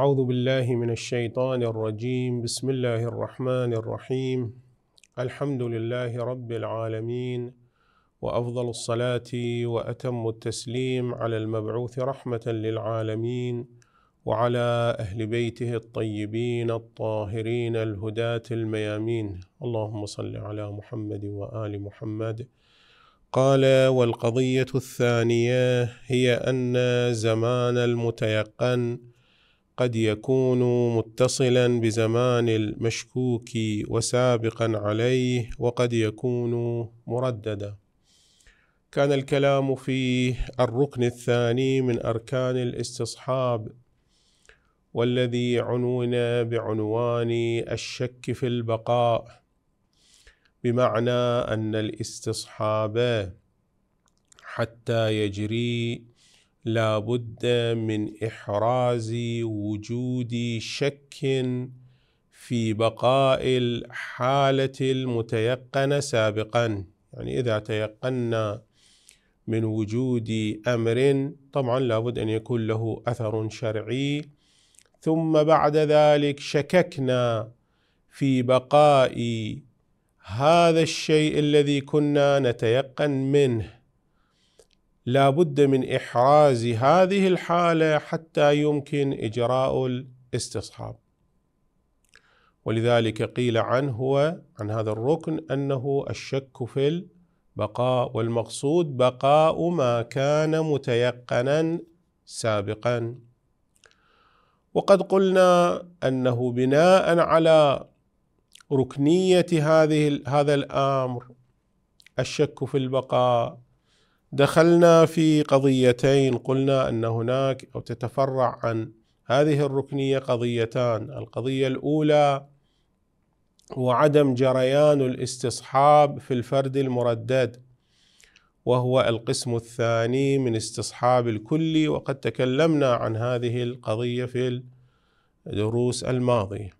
أعوذ بالله من الشيطان الرجيم بسم الله الرحمن الرحيم الحمد لله رب العالمين وأفضل الصلاة وأتم التسليم على المبعوث رحمة للعالمين وعلى أهل بيته الطيبين الطاهرين الهداة الميامين اللهم صل على محمد وآل محمد قال والقضية الثانية هي أن زمان المتيقن قد يكون متصلا بزمان المشكوك وسابقا عليه وقد يكون مرددا كان الكلام في الركن الثاني من اركان الاستصحاب والذي عنون بعنوان الشك في البقاء بمعنى ان الاستصحاب حتى يجري لابد من إحراز وجود شك في بقاء الحالة المتيقنة سابقا يعني إذا تيقنا من وجود أمر طبعا لابد أن يكون له أثر شرعي ثم بعد ذلك شككنا في بقاء هذا الشيء الذي كنا نتيقن منه لا بد من إحراز هذه الحالة حتى يمكن إجراء الاستصحاب ولذلك قيل عنه هو عن هذا الركن أنه الشك في البقاء والمقصود بقاء ما كان متيقنا سابقا وقد قلنا أنه بناء على ركنية هذه هذا الأمر الشك في البقاء دخلنا في قضيتين قلنا ان هناك او تتفرع عن هذه الركنيه قضيتان، القضيه الاولى وعدم جريان الاستصحاب في الفرد المردد وهو القسم الثاني من استصحاب الكلي وقد تكلمنا عن هذه القضيه في الدروس الماضيه.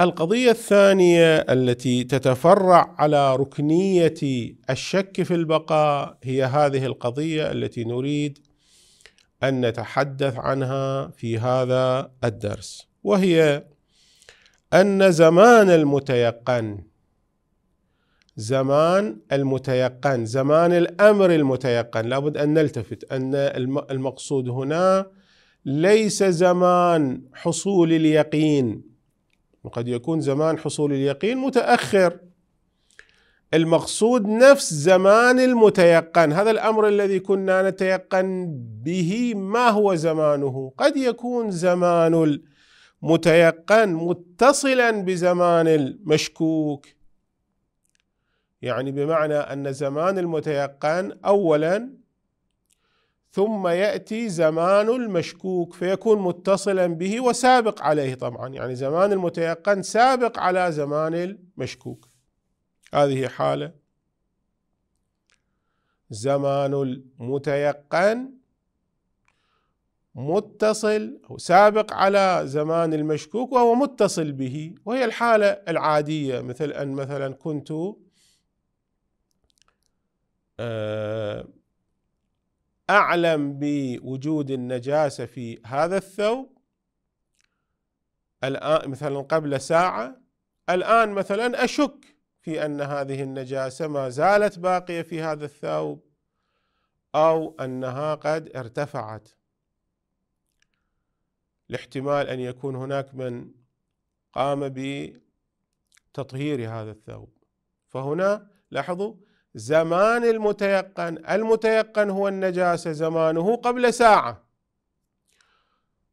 القضية الثانية التي تتفرع على ركنية الشك في البقاء هي هذه القضية التي نريد أن نتحدث عنها في هذا الدرس وهي أن زمان المتيقن زمان المتيقن زمان الأمر المتيقن لابد أن نلتفت أن المقصود هنا ليس زمان حصول اليقين وقد يكون زمان حصول اليقين متأخر المقصود نفس زمان المتيقن هذا الأمر الذي كنا نتيقن به ما هو زمانه قد يكون زمان المتيقن متصلا بزمان المشكوك يعني بمعنى أن زمان المتيقن أولا ثم ياتي زمان المشكوك فيكون متصلا به وسابق عليه طبعا يعني زمان المتيقن سابق على زمان المشكوك هذه حاله زمان المتيقن متصل او سابق على زمان المشكوك وهو متصل به وهي الحاله العاديه مثل ان مثلا كنت آه اعلم بوجود النجاسه في هذا الثوب الان مثلا قبل ساعه الان مثلا اشك في ان هذه النجاسه ما زالت باقيه في هذا الثوب او انها قد ارتفعت لاحتمال ان يكون هناك من قام بتطهير هذا الثوب فهنا لاحظوا زمان المتيقن المتيقن هو النجاسة زمانه قبل ساعة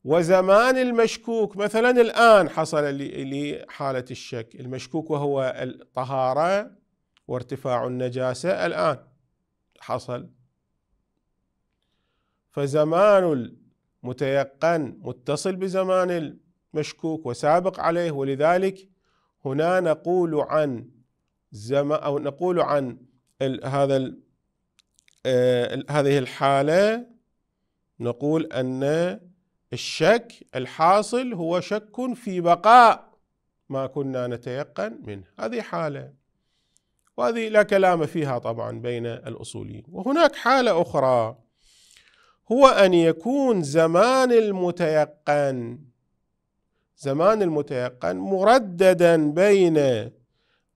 وزمان المشكوك مثلا الآن حصل لحالة الشك المشكوك وهو الطهارة وارتفاع النجاسة الآن حصل فزمان المتيقن متصل بزمان المشكوك وسابق عليه ولذلك هنا نقول عن زمان أو نقول عن هذا آه، ال هذه الحالة نقول أن الشك الحاصل هو شك في بقاء ما كنا نتيقن منه هذه حالة وهذه لا كلام فيها طبعا بين الأصوليين وهناك حالة أخرى هو أن يكون زمان المتيقن زمان المتيقن مرددا بين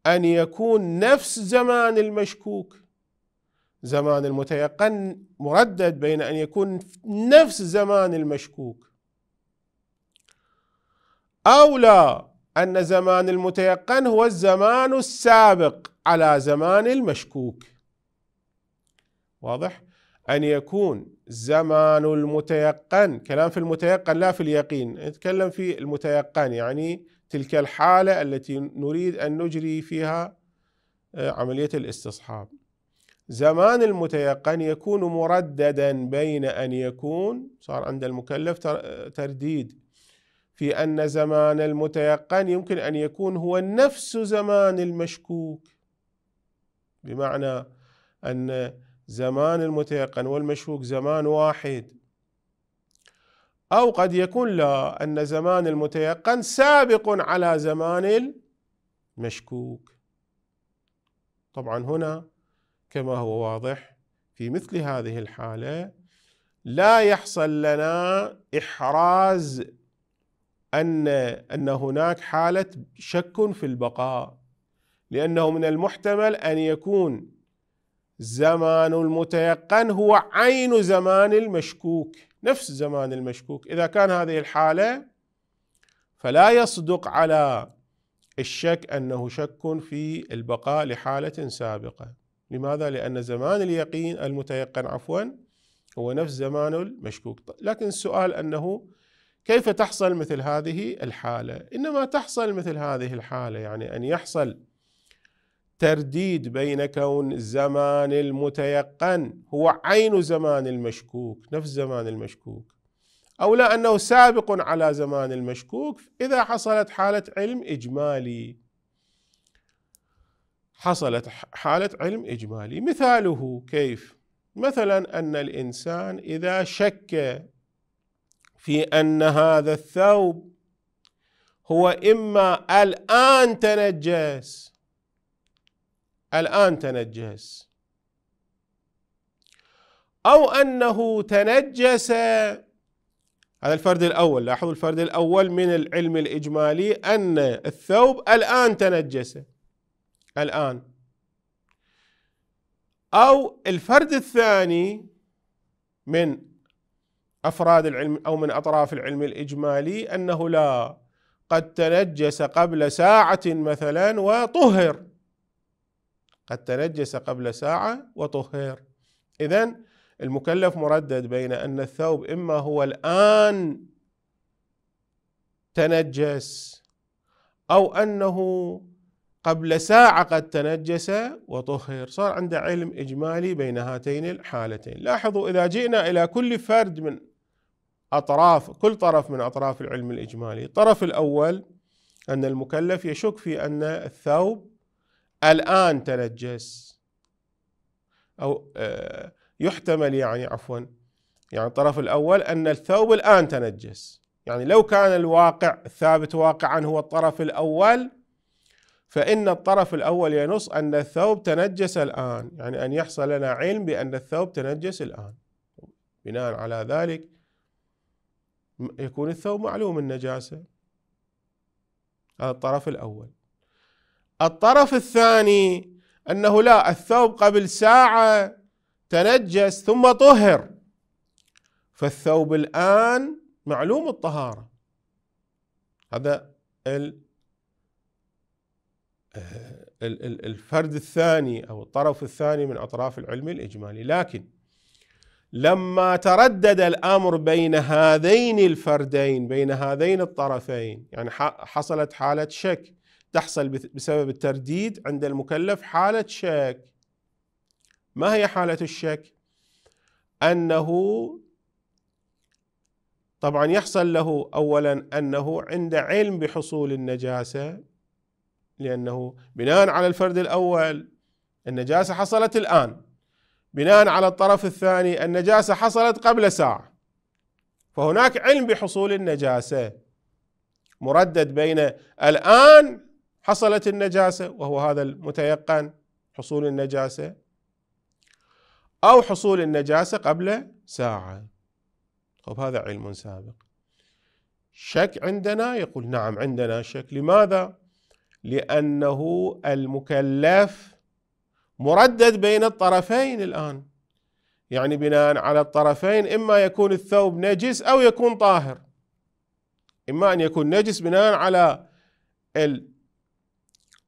أن يكون نفس زمان المشكوك زمان المتيقن مردد بين أن يكون نفس زمان المشكوك أو لا أن زمان المتيقن هو الزمان السابق على زمان المشكوك واضح؟ أن يكون زمان المتيقن كلام في المتيقن لا في اليقين نتكلم في المتيقن يعني تلك الحالة التي نريد أن نجري فيها آه، عملية الاستصحاب زمان المتيقن يكون مرددا بين أن يكون صار عند المكلف ترديد في أن زمان المتيقن يمكن أن يكون هو نفس زمان المشكوك بمعنى أن زمان المتيقن والمشكوك زمان واحد أو قد يكون لا أن زمان المتيقن سابق على زمان المشكوك طبعا هنا كما هو واضح في مثل هذه الحالة لا يحصل لنا إحراز أن أن هناك حالة شك في البقاء لأنه من المحتمل أن يكون زمان المتيقن هو عين زمان المشكوك نفس زمان المشكوك إذا كان هذه الحالة فلا يصدق على الشك أنه شك في البقاء لحالة سابقة لماذا؟ لأن زمان اليقين المتيقن عفوا هو نفس زمان المشكوك لكن السؤال أنه كيف تحصل مثل هذه الحالة؟ إنما تحصل مثل هذه الحالة يعني أن يحصل ترديد بين كون الزمان المتيقن هو عين زمان المشكوك نفس زمان المشكوك أو لا أنه سابق على زمان المشكوك إذا حصلت حالة علم إجمالي حصلت حالة علم إجمالي مثاله كيف؟ مثلا أن الإنسان إذا شك في أن هذا الثوب هو إما الآن تنجس الآن تنجس أو أنه تنجس هذا الفرد الأول لاحظوا الفرد الأول من العلم الإجمالي أن الثوب الآن تنجس الآن أو الفرد الثاني من أفراد العلم أو من أطراف العلم الإجمالي أنه لا قد تنجس قبل ساعة مثلا وطهر قد تنجس قبل ساعة وطهر إذا المكلف مردد بين أن الثوب إما هو الآن تنجس أو أنه قبل ساعة قد تنجس وطهر صار عنده علم إجمالي بين هاتين الحالتين لاحظوا إذا جئنا إلى كل فرد من أطراف كل طرف من أطراف العلم الإجمالي الطرف الأول أن المكلف يشك في أن الثوب الآن تنجس أو آه، يحتمل يعني عفوا يعني الطرف الأول أن الثوب الآن تنجس يعني لو كان الواقع الثابت واقعا هو الطرف الأول فإن الطرف الأول ينص أن الثوب تنجس الآن يعني أن يحصل لنا علم بأن الثوب تنجس الآن بناء على ذلك يكون الثوب معلوم النجاسة هذا الطرف الأول الطرف الثاني انه لا الثوب قبل ساعه تنجس ثم طهر فالثوب الان معلوم الطهاره هذا الفرد الثاني او الطرف الثاني من اطراف العلم الاجمالي لكن لما تردد الامر بين هذين الفردين بين هذين الطرفين يعني حصلت حاله شك تحصل بسبب الترديد عند المكلف حالة شك ما هي حالة الشك؟ أنه طبعا يحصل له أولا أنه عند علم بحصول النجاسة لأنه بناء على الفرد الأول النجاسة حصلت الآن بناء على الطرف الثاني النجاسة حصلت قبل ساعة فهناك علم بحصول النجاسة مردد بين الآن حصلت النجاسة وهو هذا المتيقن حصول النجاسة أو حصول النجاسة قبل ساعة خب طيب، هذا علم سابق شك عندنا يقول نعم عندنا شك لماذا؟ لأنه المكلف مردد بين الطرفين الآن يعني بناء على الطرفين إما يكون الثوب نجس أو يكون طاهر إما أن يكون نجس بناء على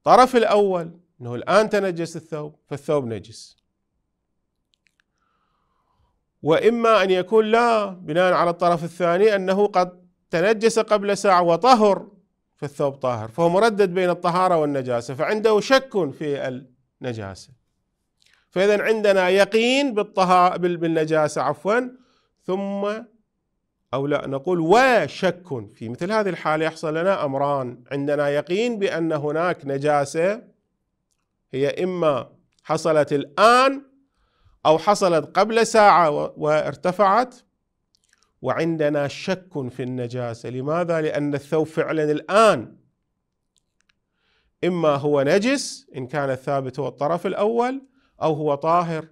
الطرف الأول أنه الآن تنجس الثوب فالثوب نجس وإما أن يكون لا بناء على الطرف الثاني أنه قد تنجس قبل ساعة وطهر فالثوب طاهر فهو مردد بين الطهارة والنجاسة فعنده شك في النجاسة فإذا عندنا يقين بالطها بالنجاسة عفوا ثم أو لا نقول وشك في مثل هذه الحالة يحصل لنا أمران عندنا يقين بأن هناك نجاسة هي إما حصلت الآن أو حصلت قبل ساعة وارتفعت وعندنا شك في النجاسة لماذا؟ لأن الثوب فعلا الآن إما هو نجس إن كان الثابت هو الطرف الأول أو هو طاهر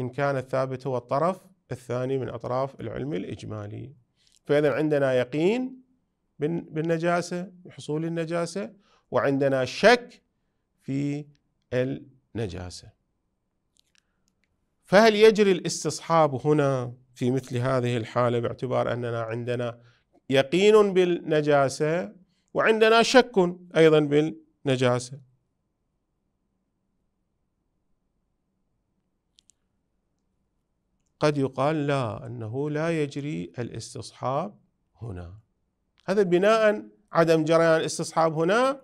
إن كان الثابت هو الطرف الثاني من أطراف العلم الإجمالي فإذا عندنا يقين بالنجاسة بحصول النجاسة وعندنا شك في النجاسة فهل يجري الاستصحاب هنا في مثل هذه الحالة باعتبار أننا عندنا يقين بالنجاسة وعندنا شك أيضا بالنجاسة قد يقال لا انه لا يجري الاستصحاب هنا هذا بناء عدم جريان الاستصحاب هنا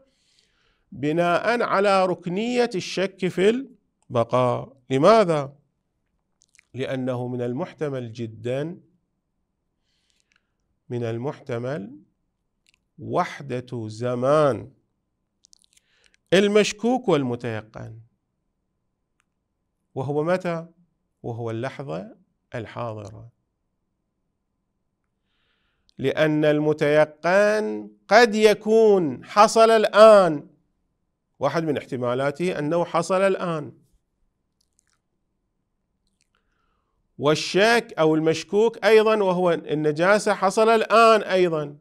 بناء على ركنيه الشك في البقاء لماذا لانه من المحتمل جدا من المحتمل وحده زمان المشكوك والمتيقن وهو متى وهو اللحظه الحاضرة لأن المتيقن قد يكون حصل الآن واحد من احتمالاته أنه حصل الآن والشك أو المشكوك أيضا وهو النجاسة حصل الآن أيضا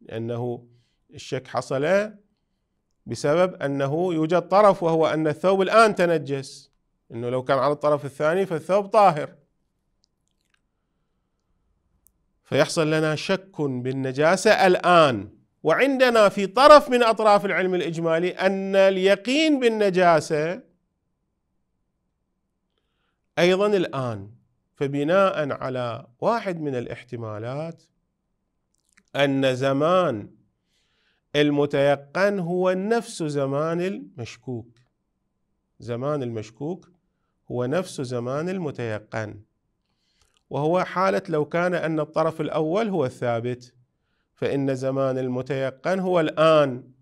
لأنه الشك حصل بسبب أنه يوجد طرف وهو أن الثوب الآن تنجس أنه لو كان على الطرف الثاني فالثوب طاهر فيحصل لنا شك بالنجاسه الان وعندنا في طرف من اطراف العلم الاجمالي ان اليقين بالنجاسه ايضا الان فبناء على واحد من الاحتمالات ان زمان المتيقن هو نفس زمان المشكوك زمان المشكوك هو نفس زمان المتيقن وهو حالة لو كان أن الطرف الأول هو الثابت فإن زمان المتيقن هو الآن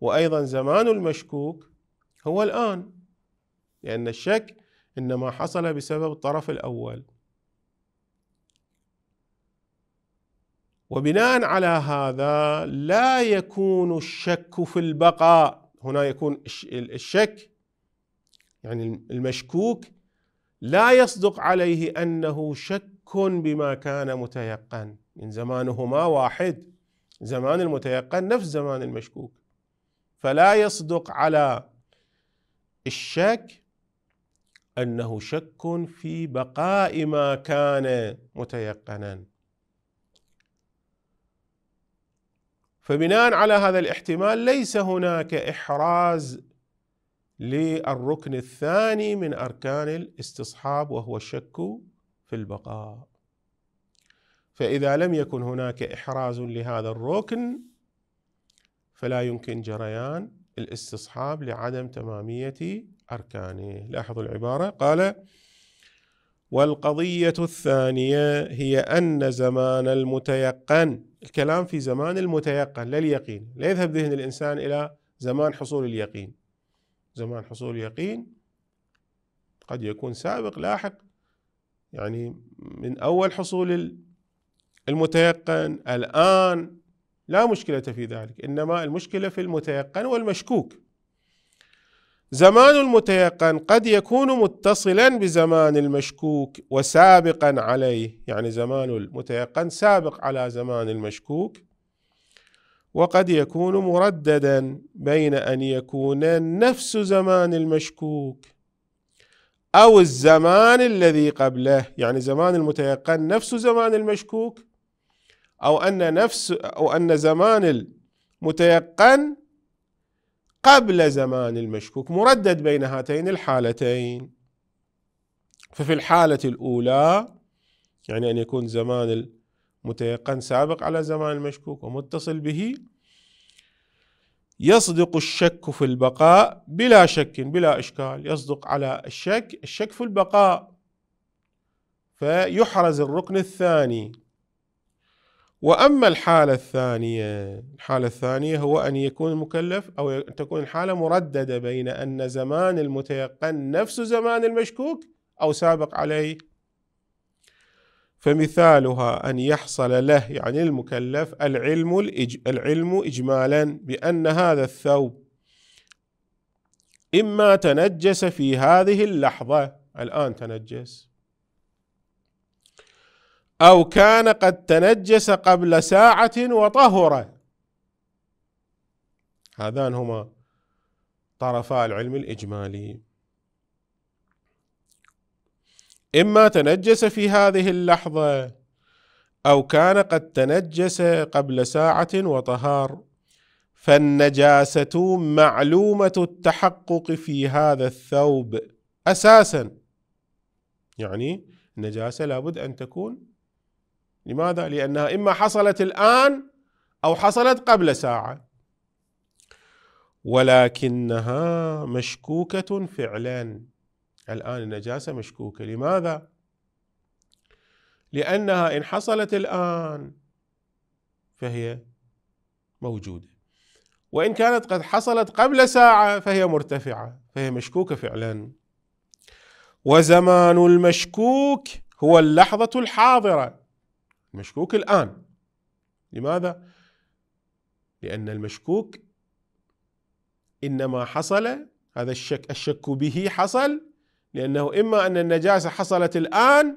وأيضا زمان المشكوك هو الآن لأن الشك إنما حصل بسبب الطرف الأول وبناء على هذا لا يكون الشك في البقاء هنا يكون الشك يعني المشكوك لا يصدق عليه انه شك بما كان متيقن من زمانهما واحد زمان المتيقن نفس زمان المشكوك فلا يصدق على الشك انه شك في بقاء ما كان متيقنا فبناء على هذا الاحتمال ليس هناك احراز للركن الثاني من أركان الاستصحاب وهو الشك في البقاء فإذا لم يكن هناك إحراز لهذا الركن فلا يمكن جريان الاستصحاب لعدم تمامية أركانه لاحظوا العبارة قال والقضية الثانية هي أن زمان المتيقن الكلام في زمان المتيقن لا اليقين لا يذهب ذهن الإنسان إلى زمان حصول اليقين زمان حصول يقين قد يكون سابق لاحق يعني من أول حصول المتيقن الآن لا مشكلة في ذلك إنما المشكلة في المتيقن والمشكوك زمان المتيقن قد يكون متصلا بزمان المشكوك وسابقا عليه يعني زمان المتيقن سابق على زمان المشكوك وقد يكون مرددا بين أن يكون نفس زمان المشكوك أو الزمان الذي قبله يعني زمان المتيقن نفس زمان المشكوك أو أن نفس أو أن زمان المتيقن قبل زمان المشكوك مردد بين هاتين الحالتين ففي الحالة الأولى يعني أن يكون زمان متيقن سابق على زمان المشكوك ومتصل به يصدق الشك في البقاء بلا شك بلا إشكال يصدق على الشك الشك في البقاء فيحرز الركن الثاني وأما الحالة الثانية الحالة الثانية هو أن يكون المكلف أو أن تكون الحالة مرددة بين أن زمان المتيقن نفس زمان المشكوك أو سابق عليه فمثالها أن يحصل له يعني المكلف العلم الإج... العلم إجمالا بأن هذا الثوب إما تنجس في هذه اللحظة الآن تنجس أو كان قد تنجس قبل ساعة وطهر هذان هما طرفا العلم الإجمالي إما تنجس في هذه اللحظة أو كان قد تنجس قبل ساعة وطهار فالنجاسة معلومة التحقق في هذا الثوب أساسا يعني النجاسة لابد أن تكون لماذا؟ لأنها إما حصلت الآن أو حصلت قبل ساعة ولكنها مشكوكة فعلا الآن النجاسة مشكوكة لماذا؟ لأنها إن حصلت الآن فهي موجودة وإن كانت قد حصلت قبل ساعة فهي مرتفعة فهي مشكوكة فعلا وزمان المشكوك هو اللحظة الحاضرة المشكوك الآن لماذا؟ لأن المشكوك إنما حصل هذا الشك الشك به حصل لأنه إما أن النجاسة حصلت الآن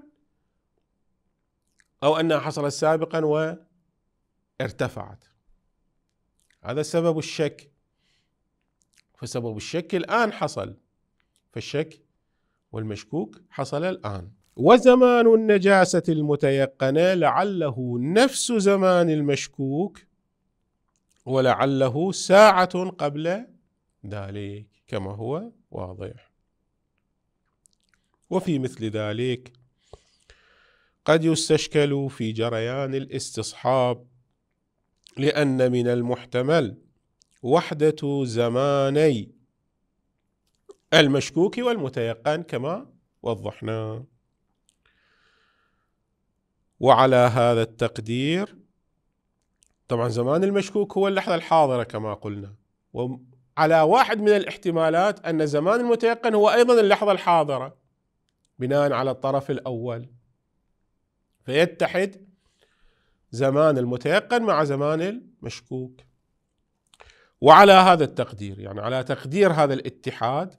أو أنها حصلت سابقا وارتفعت هذا سبب الشك فسبب الشك الآن حصل فالشك والمشكوك حصل الآن وزمان النجاسة المتيقنة لعله نفس زمان المشكوك ولعله ساعة قبل ذلك كما هو واضح وفي مثل ذلك قد يستشكل في جريان الاستصحاب لأن من المحتمل وحدة زماني المشكوك والمتيقن كما وضحنا وعلى هذا التقدير طبعا زمان المشكوك هو اللحظة الحاضرة كما قلنا وعلى واحد من الاحتمالات أن زمان المتيقن هو أيضا اللحظة الحاضرة بناء على الطرف الأول فيتحد زمان المتيقن مع زمان المشكوك وعلى هذا التقدير يعني على تقدير هذا الاتحاد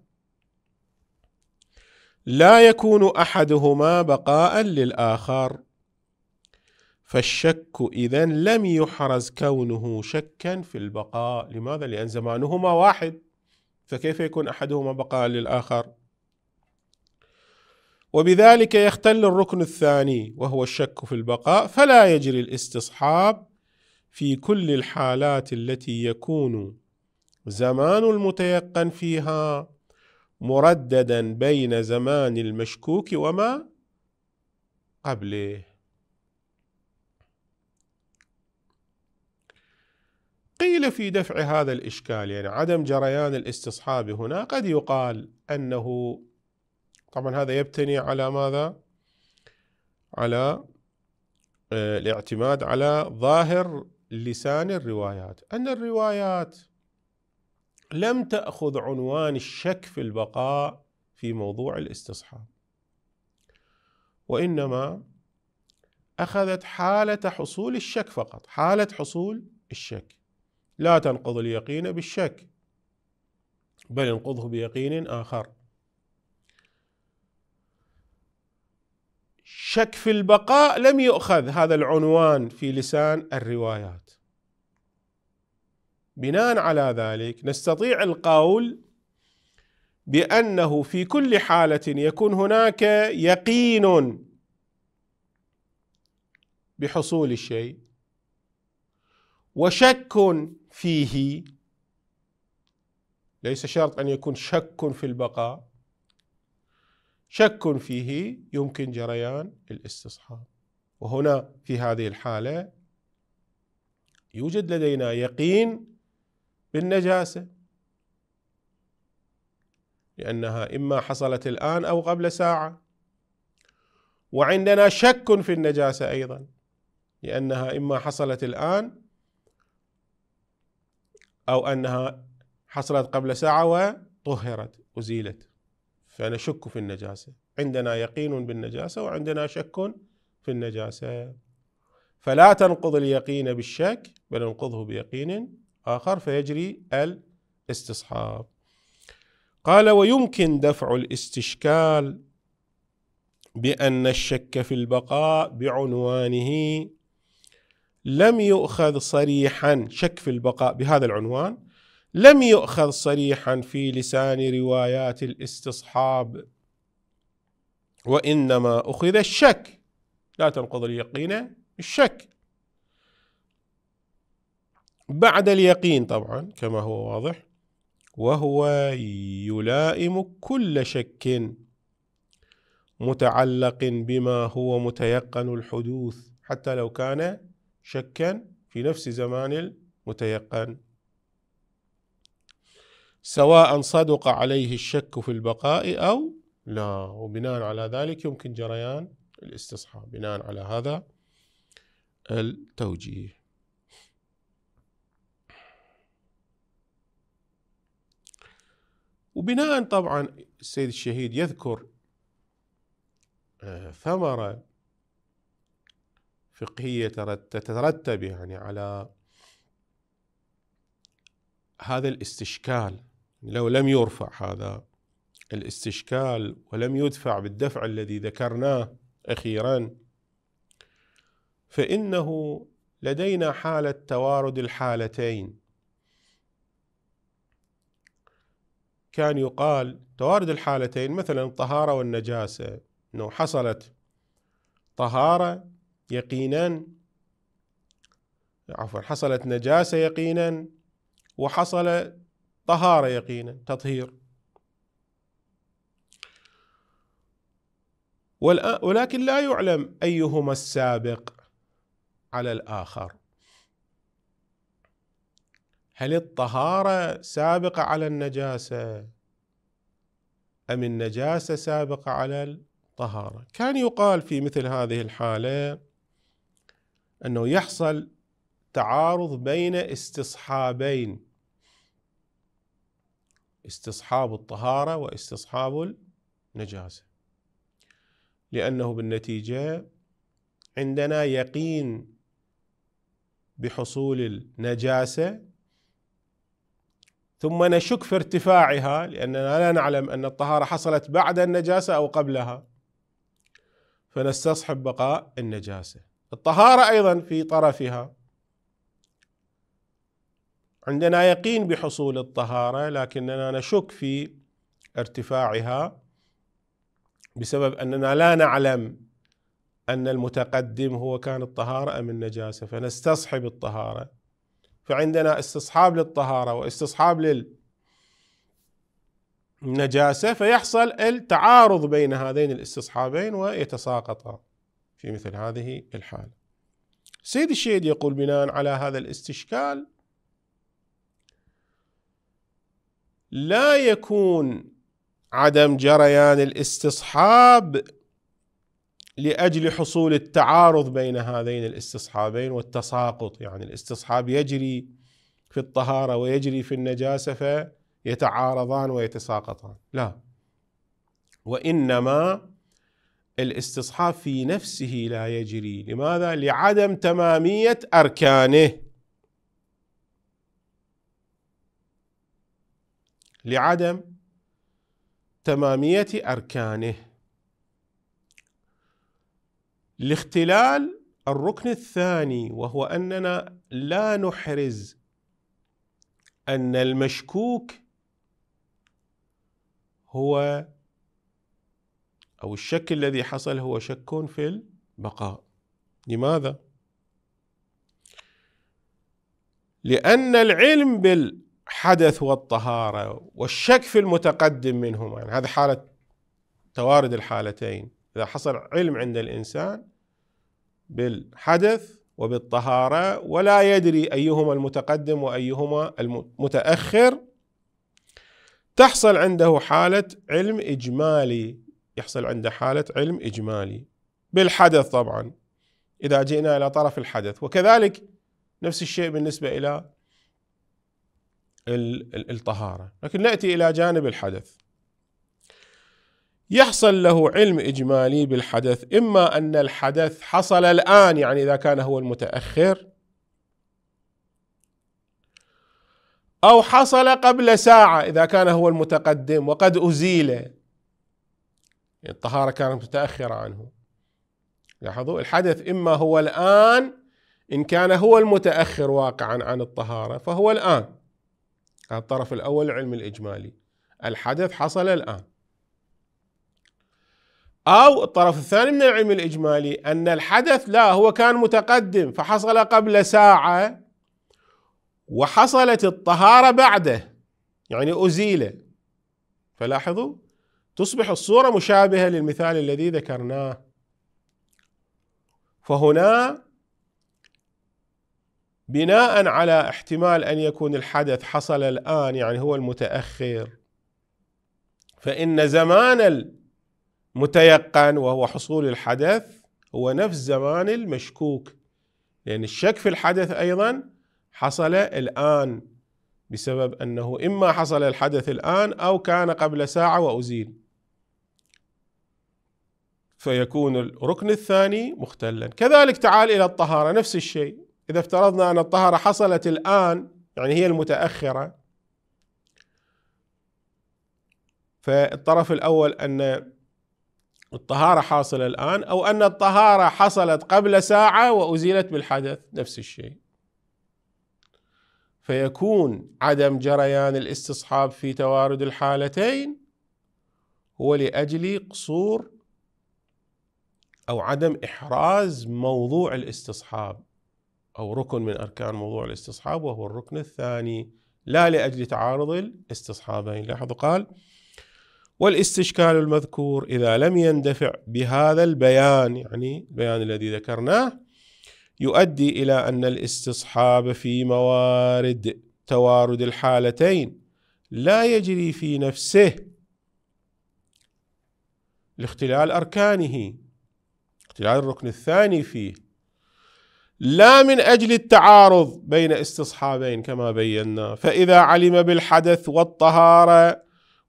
لا يكون احدهما بقاء للاخر فالشك اذا لم يحرز كونه شكا في البقاء لماذا لان زمانهما واحد فكيف يكون احدهما بقاء للاخر وبذلك يختل الركن الثاني وهو الشك في البقاء فلا يجري الاستصحاب في كل الحالات التي يكون زمان المتيقن فيها مرددا بين زمان المشكوك وما قبله قيل في دفع هذا الاشكال يعني عدم جريان الاستصحاب هنا قد يقال انه طبعا هذا يبتني على ماذا على آه، الاعتماد على ظاهر لسان الروايات أن الروايات لم تأخذ عنوان الشك في البقاء في موضوع الاستصحاب وإنما أخذت حالة حصول الشك فقط حالة حصول الشك لا تنقض اليقين بالشك بل انقضه بيقين آخر شك في البقاء لم يؤخذ هذا العنوان في لسان الروايات بناء على ذلك نستطيع القول بانه في كل حاله يكون هناك يقين بحصول الشيء وشك فيه ليس شرط ان يكون شك في البقاء شك فيه يمكن جريان الاستصحاب وهنا في هذه الحالة يوجد لدينا يقين بالنجاسة لأنها إما حصلت الآن أو قبل ساعة وعندنا شك في النجاسة أيضا لأنها إما حصلت الآن أو أنها حصلت قبل ساعة وطهرت أزيلت فنشك في النجاسة عندنا يقين بالنجاسة وعندنا شك في النجاسة فلا تنقض اليقين بالشك بل انقضه بيقين آخر فيجري الاستصحاب قال ويمكن دفع الاستشكال بأن الشك في البقاء بعنوانه لم يؤخذ صريحا شك في البقاء بهذا العنوان لم يؤخذ صريحا في لسان روايات الاستصحاب وانما اخذ الشك لا تنقض اليقين الشك بعد اليقين طبعا كما هو واضح وهو يلائم كل شك متعلق بما هو متيقن الحدوث حتى لو كان شكا في نفس زمان المتيقن سواء صدق عليه الشك في البقاء او لا وبناء على ذلك يمكن جريان الاستصحاب بناء على هذا التوجيه وبناء طبعا السيد الشهيد يذكر آه، ثمرة فقهية تترتب يعني على هذا الاستشكال لو لم يرفع هذا الاستشكال ولم يدفع بالدفع الذي ذكرناه أخيرا فإنه لدينا حالة توارد الحالتين كان يقال توارد الحالتين مثلا الطهارة والنجاسة أنه حصلت طهارة يقينا عفوا حصلت نجاسة يقينا وحصل طهارة يقينا تطهير ولكن لا يعلم أيهما السابق على الآخر هل الطهارة سابقة على النجاسة أم النجاسة سابقة على الطهارة كان يقال في مثل هذه الحالة أنه يحصل تعارض بين استصحابين استصحاب الطهارة واستصحاب النجاسة لأنه بالنتيجة عندنا يقين بحصول النجاسة ثم نشك في ارتفاعها لأننا لا نعلم أن الطهارة حصلت بعد النجاسة أو قبلها فنستصحب بقاء النجاسة الطهارة أيضا في طرفها عندنا يقين بحصول الطهاره لكننا نشك في ارتفاعها بسبب اننا لا نعلم ان المتقدم هو كان الطهاره ام النجاسه فنستصحب الطهاره فعندنا استصحاب للطهاره واستصحاب لل نجاسة فيحصل التعارض بين هذين الاستصحابين ويتساقطا في مثل هذه الحالة سيد الشهيد يقول بناء على هذا الاستشكال لا يكون عدم جريان الاستصحاب لاجل حصول التعارض بين هذين الاستصحابين والتساقط يعني الاستصحاب يجري في الطهاره ويجري في النجاسه فيتعارضان ويتساقطان لا وانما الاستصحاب في نفسه لا يجري لماذا لعدم تماميه اركانه لعدم تمامية أركانه لاختلال الركن الثاني وهو أننا لا نحرز أن المشكوك هو أو الشك الذي حصل هو شك في البقاء لماذا؟ لأن العلم بال الحدث والطهارة والشك في المتقدم منهما يعني هذا حالة توارد الحالتين إذا حصل علم عند الإنسان بالحدث وبالطهارة ولا يدري أيهما المتقدم وأيهما المتأخر تحصل عنده حالة علم إجمالي يحصل عنده حالة علم إجمالي بالحدث طبعا إذا جئنا إلى طرف الحدث وكذلك نفس الشيء بالنسبة إلى الطهارة لكن نأتي إلى جانب الحدث يحصل له علم إجمالي بالحدث إما أن الحدث حصل الآن يعني إذا كان هو المتأخر أو حصل قبل ساعة إذا كان هو المتقدم وقد أزيل يعني الطهارة كانت متأخرة عنه لاحظوا الحدث إما هو الآن إن كان هو المتأخر واقعا عن الطهارة فهو الآن الطرف الأول العلم الإجمالي الحدث حصل الآن أو الطرف الثاني من العلم الإجمالي أن الحدث لا هو كان متقدم فحصل قبل ساعة وحصلت الطهارة بعده يعني أزيله فلاحظوا تصبح الصورة مشابهة للمثال الذي ذكرناه فهنا بناء على احتمال ان يكون الحدث حصل الان يعني هو المتاخر فان زمان المتيقن وهو حصول الحدث هو نفس زمان المشكوك لان الشك في الحدث ايضا حصل الان بسبب انه اما حصل الحدث الان او كان قبل ساعه وازيل فيكون الركن الثاني مختلا كذلك تعال الى الطهاره نفس الشيء إذا افترضنا أن الطهارة حصلت الآن يعني هي المتأخرة فالطرف الأول أن الطهارة حاصلة الآن أو أن الطهارة حصلت قبل ساعة وأزيلت بالحدث نفس الشيء فيكون عدم جريان الاستصحاب في توارد الحالتين هو لأجل قصور أو عدم إحراز موضوع الاستصحاب أو ركن من أركان موضوع الاستصحاب وهو الركن الثاني لا لأجل تعارض الاستصحابين لاحظوا قال والاستشكال المذكور إذا لم يندفع بهذا البيان يعني البيان الذي ذكرناه يؤدي إلى أن الاستصحاب في موارد توارد الحالتين لا يجري في نفسه لاختلال أركانه اختلال الركن الثاني فيه لا من أجل التعارض بين استصحابين كما بينا فإذا علم بالحدث والطهارة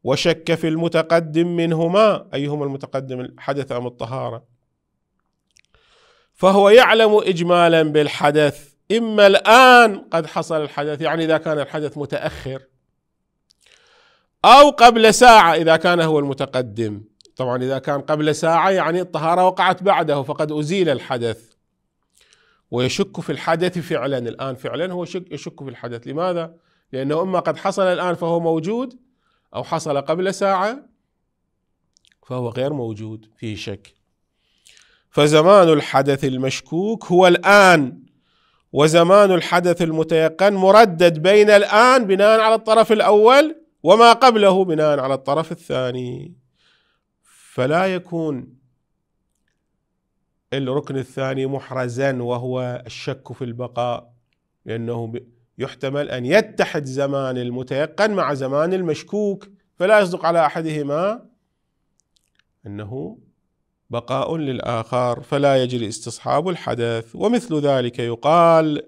وشك في المتقدم منهما أيهما المتقدم الحدث أم الطهارة فهو يعلم إجمالا بالحدث إما الآن قد حصل الحدث يعني إذا كان الحدث متأخر أو قبل ساعة إذا كان هو المتقدم طبعا إذا كان قبل ساعة يعني الطهارة وقعت بعده فقد أزيل الحدث ويشك في الحدث فعلا الآن فعلا هو يشك في الحدث لماذا؟ لأنه إما قد حصل الآن فهو موجود أو حصل قبل ساعة فهو غير موجود فيه شك فزمان الحدث المشكوك هو الآن وزمان الحدث المتيقن مردد بين الآن بناء على الطرف الأول وما قبله بناء على الطرف الثاني فلا يكون الركن الثاني محرزا وهو الشك في البقاء لأنه يحتمل أن يتحد زمان المتيقن مع زمان المشكوك فلا يصدق على أحدهما أنه بقاء للآخر فلا يجري استصحاب الحدث ومثل ذلك يقال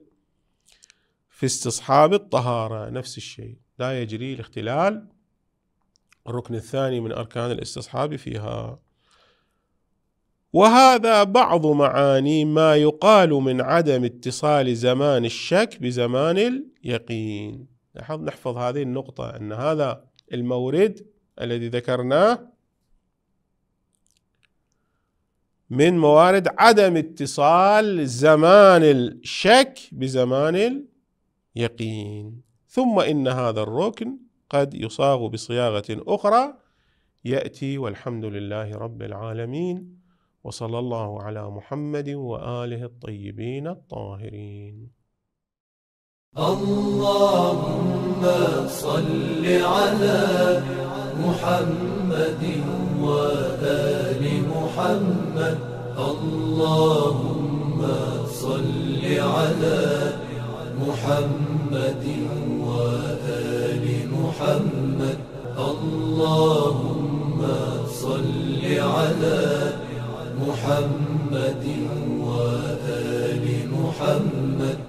في استصحاب الطهارة نفس الشيء لا يجري الاختلال الركن الثاني من أركان الاستصحاب فيها وهذا بعض معاني ما يقال من عدم اتصال زمان الشك بزمان اليقين لاحظ نحفظ هذه النقطة أن هذا المورد الذي ذكرناه من موارد عدم اتصال زمان الشك بزمان اليقين ثم إن هذا الركن قد يصاغ بصياغة أخرى يأتي والحمد لله رب العالمين وصلى الله على محمد واله الطيبين الطاهرين اللهم صل على محمد وال محمد اللهم صل على محمد وال محمد اللهم صل على محمد وآل محمد